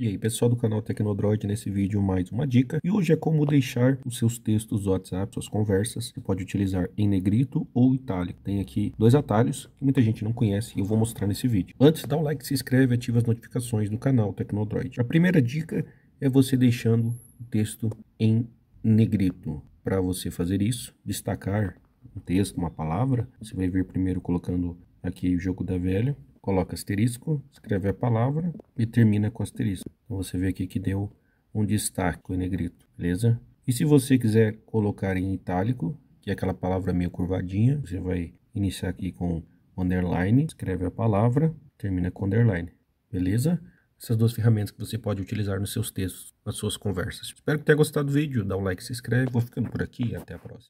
E aí pessoal do canal Tecnodroid, nesse vídeo mais uma dica e hoje é como deixar os seus textos do WhatsApp, suas conversas, você pode utilizar em negrito ou itálico. Tem aqui dois atalhos que muita gente não conhece e eu vou mostrar nesse vídeo. Antes dá um like, se inscreve, ativa as notificações do canal Tecnodroid. A primeira dica é você deixando o texto em negrito. Para você fazer isso, destacar um texto, uma palavra, você vai vir primeiro colocando aqui o jogo da velha coloca asterisco, escreve a palavra e termina com asterisco. Então você vê aqui que deu um destaque em negrito, beleza? E se você quiser colocar em itálico, que é aquela palavra meio curvadinha, você vai iniciar aqui com underline, escreve a palavra, termina com underline, beleza? Essas duas ferramentas que você pode utilizar nos seus textos, nas suas conversas. Espero que tenha gostado do vídeo, dá um like, se inscreve, vou ficando por aqui e até a próxima.